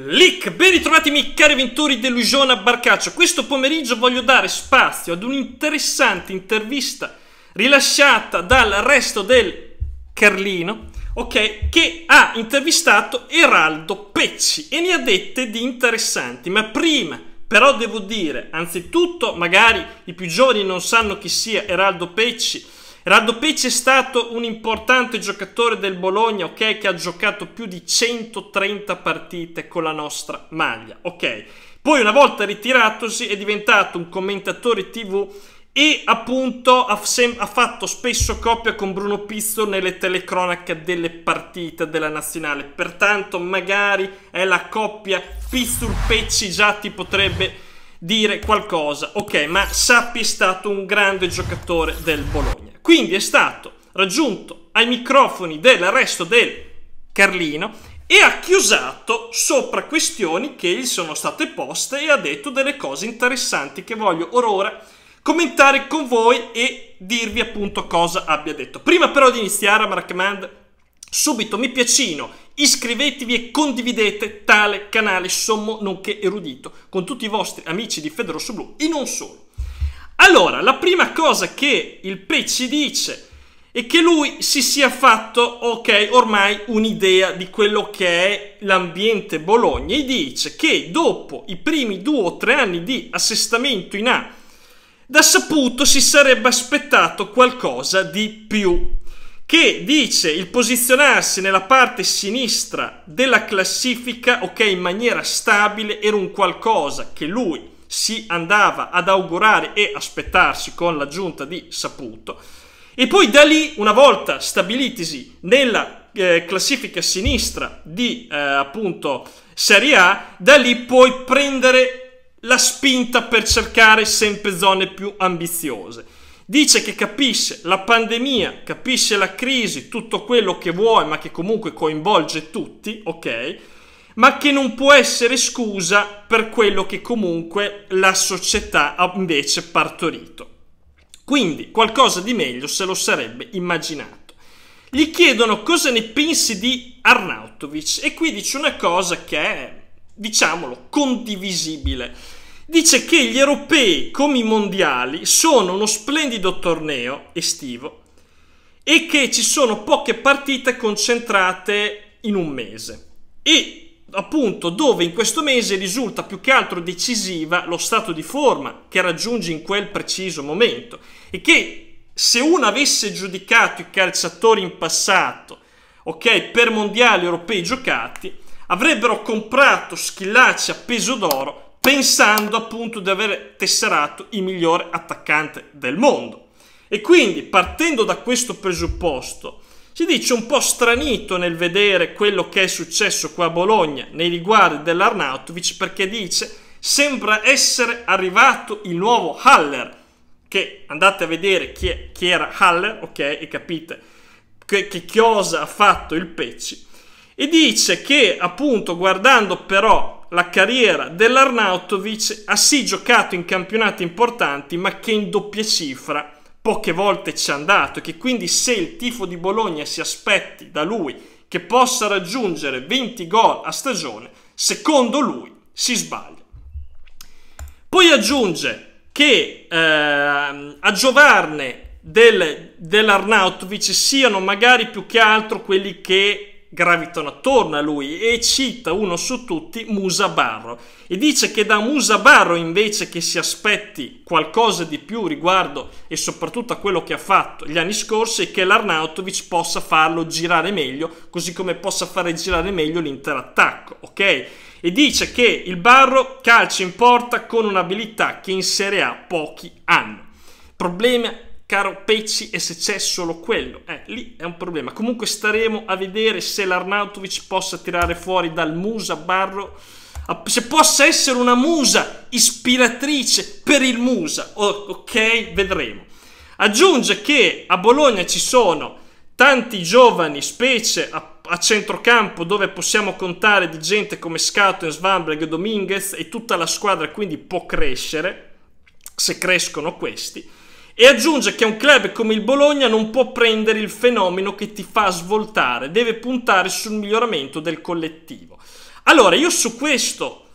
Lick, ben ritrovati miei cari ventori delusione a Barcaccio. Questo pomeriggio voglio dare spazio ad un'interessante intervista rilasciata dal resto del Carlino, ok, che ha intervistato Eraldo Pecci e ne ha dette di interessanti, ma prima però devo dire, anzitutto, magari i più giovani non sanno chi sia Eraldo Pecci, Radopeci è stato un importante giocatore del Bologna, ok, che ha giocato più di 130 partite con la nostra maglia, ok. Poi una volta ritiratosi è diventato un commentatore TV e appunto ha, ha, fatto spesso coppia con Bruno Pizzo nelle telecronache delle partite della nazionale. Pertanto magari è la coppia Pizzul-Pecci già ti potrebbe dire qualcosa. Ok, ma Sappi è stato un grande giocatore del Bologna. Quindi è stato raggiunto ai microfoni dell'arresto del Carlino e ha chiusato sopra questioni che gli sono state poste e ha detto delle cose interessanti che voglio or ora commentare con voi e dirvi appunto cosa abbia detto. Prima però di iniziare, mi raccomando, subito mi piacino, iscrivetevi e condividete tale canale sommo nonché erudito con tutti i vostri amici di Federosso Blu e non solo. Allora, la prima cosa che il Pe ci dice è che lui si sia fatto, ok, ormai un'idea di quello che è l'ambiente Bologna e dice che dopo i primi due o tre anni di assestamento in A, da saputo si sarebbe aspettato qualcosa di più che dice il posizionarsi nella parte sinistra della classifica, ok, in maniera stabile, era un qualcosa che lui si andava ad augurare e aspettarsi con l'aggiunta di Saputo. E poi da lì, una volta stabilitisi nella eh, classifica sinistra di eh, appunto Serie A, da lì puoi prendere la spinta per cercare sempre zone più ambiziose. Dice che capisce la pandemia, capisce la crisi, tutto quello che vuoi, ma che comunque coinvolge tutti, ok? ma che non può essere scusa per quello che comunque la società ha invece partorito. Quindi qualcosa di meglio se lo sarebbe immaginato. Gli chiedono cosa ne pensi di Arnautovic e qui dice una cosa che è, diciamolo, condivisibile. Dice che gli europei come i mondiali sono uno splendido torneo estivo e che ci sono poche partite concentrate in un mese. E appunto dove in questo mese risulta più che altro decisiva lo stato di forma che raggiunge in quel preciso momento e che se uno avesse giudicato i calciatori in passato, ok, per mondiali europei giocati, avrebbero comprato Schillacci a peso d'oro pensando appunto di aver tesserato il migliore attaccante del mondo. E quindi partendo da questo presupposto, si dice un po' stranito nel vedere quello che è successo qua a Bologna nei riguardi dell'Arnautovic perché dice sembra essere arrivato il nuovo Haller che andate a vedere chi, è, chi era Haller, ok, e capite che, che cosa ha fatto il Pecci e dice che appunto guardando però la carriera dell'Arnautovic ha sì giocato in campionati importanti ma che in doppia cifra poche volte ci è andato e che quindi se il tifo di Bologna si aspetti da lui che possa raggiungere 20 gol a stagione, secondo lui si sbaglia. Poi aggiunge che eh, a giovarne del, dell'Arnautovic siano magari più che altro quelli che gravitano attorno a lui e cita uno su tutti Musa Barro e dice che da Musa Barro invece che si aspetti qualcosa di più riguardo e soprattutto a quello che ha fatto gli anni scorsi e che l'Arnautovic possa farlo girare meglio così come possa fare girare meglio l'intero attacco, ok? E dice che il Barro calcia in porta con un'abilità che in Serie A pochi hanno. Problema caro Pecci, e se c'è solo quello? Eh, lì è un problema. Comunque staremo a vedere se l'Arnautovic possa tirare fuori dal Musa Barro, ah, se possa essere una musa ispiratrice per il Musa. O, ok, vedremo. Aggiunge che a Bologna ci sono tanti giovani, specie a, a centrocampo, dove possiamo contare di gente come Scato, Svamberg, Dominguez e tutta la squadra, quindi può crescere, se crescono questi. E aggiunge che un club come il Bologna non può prendere il fenomeno che ti fa svoltare, deve puntare sul miglioramento del collettivo. Allora, io su questo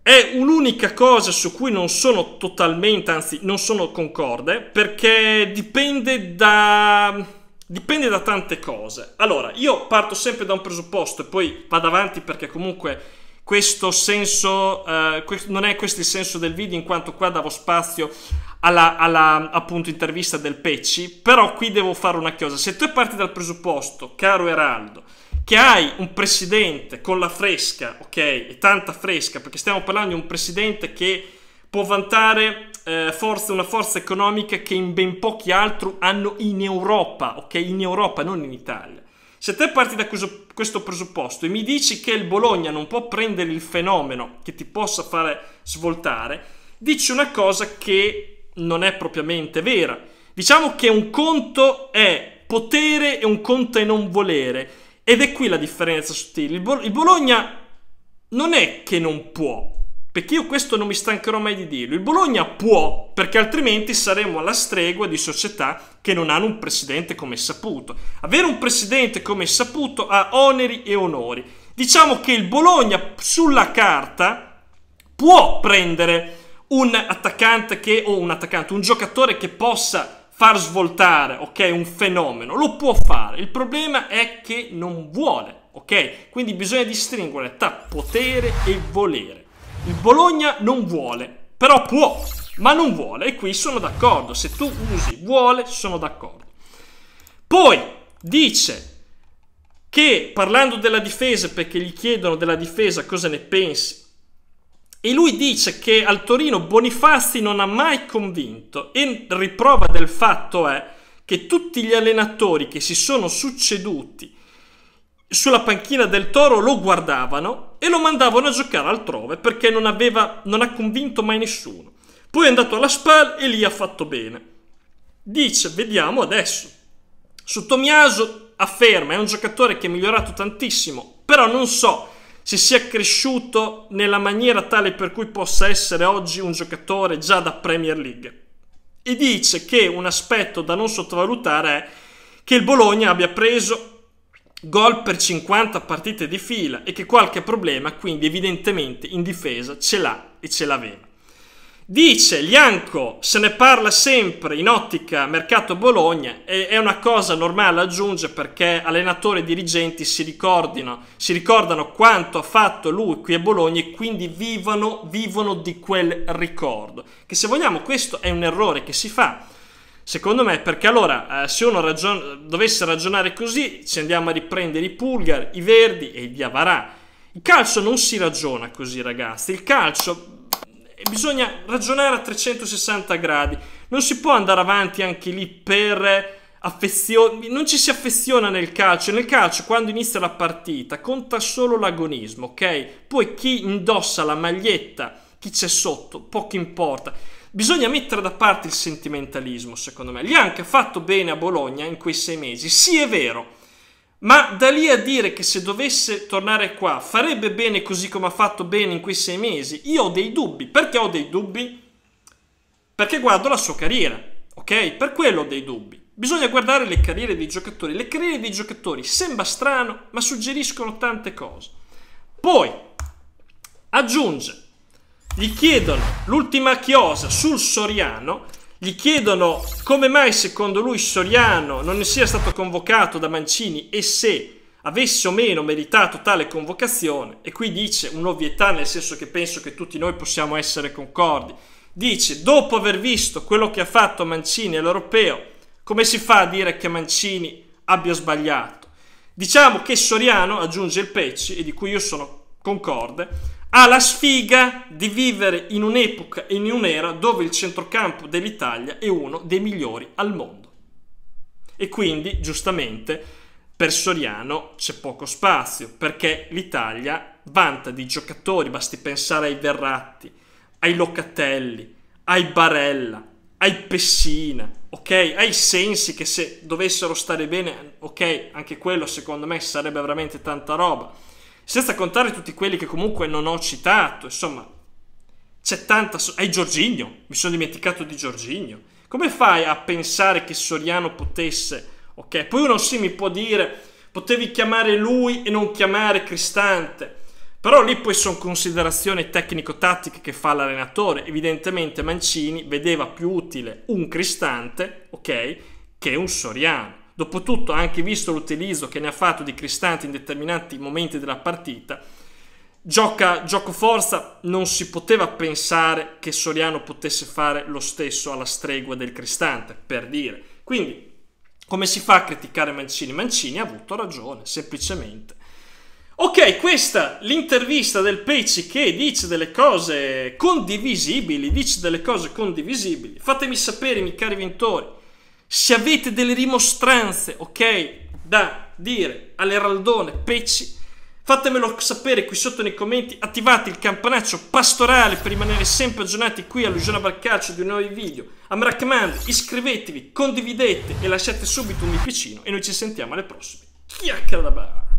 è un'unica cosa su cui non sono totalmente, anzi non sono concorde, perché dipende da, dipende da tante cose. Allora, io parto sempre da un presupposto e poi vado avanti perché comunque questo senso, eh, non è questo il senso del video in quanto qua davo spazio alla, alla, appunto intervista del Pecci, però qui devo fare una cosa, se tu parti dal presupposto, caro Eraldo, che hai un presidente con la fresca, ok, e tanta fresca, perché stiamo parlando di un presidente che può vantare eh, forza, una forza economica che in ben pochi altri hanno in Europa, ok, in Europa, non in Italia. Se te parti da questo presupposto e mi dici che il Bologna non può prendere il fenomeno che ti possa fare svoltare, dici una cosa che non è propriamente vera. Diciamo che un conto è potere e un conto è non volere. Ed è qui la differenza sottile. Il, Bologna non è che non può, perché io questo non mi stancherò mai di dirlo. Il Bologna può, perché altrimenti saremo alla stregua di società che non hanno un presidente come saputo. Avere un presidente come saputo ha oneri e onori. Diciamo che il Bologna sulla carta può prendere un attaccante che, o un attaccante, un giocatore che possa far svoltare, ok, un fenomeno. Lo può fare. Il problema è che non vuole, ok? Quindi bisogna distinguere tra potere e volere. Il Bologna non vuole, però può, ma non vuole. E qui sono d'accordo. Se tu usi vuole, sono d'accordo. Poi dice che parlando della difesa, perché gli chiedono della difesa cosa ne pensi, e lui dice che al Torino Bonifazzi non ha mai convinto e riprova del fatto è che tutti gli allenatori che si sono succeduti sulla panchina del Toro lo guardavano e lo mandavano a giocare altrove perché non, aveva, non ha convinto mai nessuno. Poi è andato alla SPAL e lì ha fatto bene. Dice, vediamo adesso. Su Sottomiaso afferma, è un giocatore che è migliorato tantissimo, però non so se sia cresciuto nella maniera tale per cui possa essere oggi un giocatore già da Premier League. E dice che un aspetto da non sottovalutare è che il Bologna abbia preso gol per 50 partite di fila e che qualche problema quindi evidentemente in difesa ce l'ha e ce l'aveva. Dice Lianco, se ne parla sempre in ottica mercato Bologna, è una cosa normale, aggiunge, perché allenatori e dirigenti si ricordino, si ricordano quanto ha fatto lui qui a Bologna e quindi vivono, vivono di quel ricordo. Che se vogliamo questo è un errore che si fa, Secondo me, perché allora eh, se uno ragion- dovesse ragionare così, ci andiamo a riprendere i Pulgar, i Verdi e il Diavarà. Il calcio non si ragiona così, ragazzi. Il calcio eh, bisogna ragionare a 360 gradi. Non si può andare avanti anche lì per affezioni. Non ci si affeziona nel calcio. Nel calcio, quando inizia la partita, conta solo l'agonismo, ok? Poi chi indossa la maglietta, chi c'è sotto, poco importa. Bisogna mettere da parte il sentimentalismo, secondo me. Gli anche ha fatto bene a Bologna in quei sei mesi, sì è vero, ma da lì a dire che se dovesse tornare qua farebbe bene così come ha fatto bene in quei sei mesi, io ho dei dubbi. Perché ho dei dubbi? Perché guardo la sua carriera, ok? Per quello ho dei dubbi. Bisogna guardare le carriere dei giocatori. Le carriere dei giocatori sembra strano, ma suggeriscono tante cose. Poi aggiunge gli chiedono l'ultima chiosa sul Soriano, gli chiedono come mai secondo lui Soriano non sia stato convocato da Mancini e se avesse o meno meritato tale convocazione e qui dice un'ovvietà nel senso che penso che tutti noi possiamo essere concordi. Dice, dopo aver visto quello che ha fatto Mancini all'Europeo, come si fa a dire che Mancini abbia sbagliato? Diciamo che Soriano, aggiunge il Pecci, e di cui io sono concorde, ha la sfiga di vivere in un'epoca e in un'era dove il centrocampo dell'Italia è uno dei migliori al mondo. E quindi, giustamente, per Soriano c'è poco spazio, perché l'Italia vanta di giocatori, basti pensare ai Verratti, ai Locatelli, ai Barella, ai Pessina, ok? Ai Sensi che se dovessero stare bene, ok, anche quello secondo me sarebbe veramente tanta roba senza contare tutti quelli che comunque non ho citato, insomma, c'è tanta... So- hai Giorginio, mi sono dimenticato di Giorginio. Come fai a pensare che Soriano potesse... Ok, poi uno sì mi può dire, potevi chiamare lui e non chiamare Cristante, però lì poi sono considerazioni tecnico-tattiche che fa l'allenatore. Evidentemente Mancini vedeva più utile un Cristante, ok, che un Soriano. Dopotutto, anche visto l'utilizzo che ne ha fatto di Cristante in determinati momenti della partita, gioca, gioco forza, non si poteva pensare che Soriano potesse fare lo stesso alla stregua del Cristante, per dire. Quindi, come si fa a criticare Mancini? Mancini ha avuto ragione, semplicemente. Ok, questa l'intervista del Pecci che dice delle cose condivisibili, dice delle cose condivisibili. Fatemi sapere, miei cari vintori, se avete delle rimostranze, ok, da dire all'eraldone Pecci, fatemelo sapere qui sotto nei commenti, attivate il campanaccio pastorale per rimanere sempre aggiornati qui all'Ugione Barcaccio di nuovi video. A ah, mi raccomando, iscrivetevi, condividete e lasciate subito un mi piacino e noi ci sentiamo alle prossime. Chiacchiera da barra!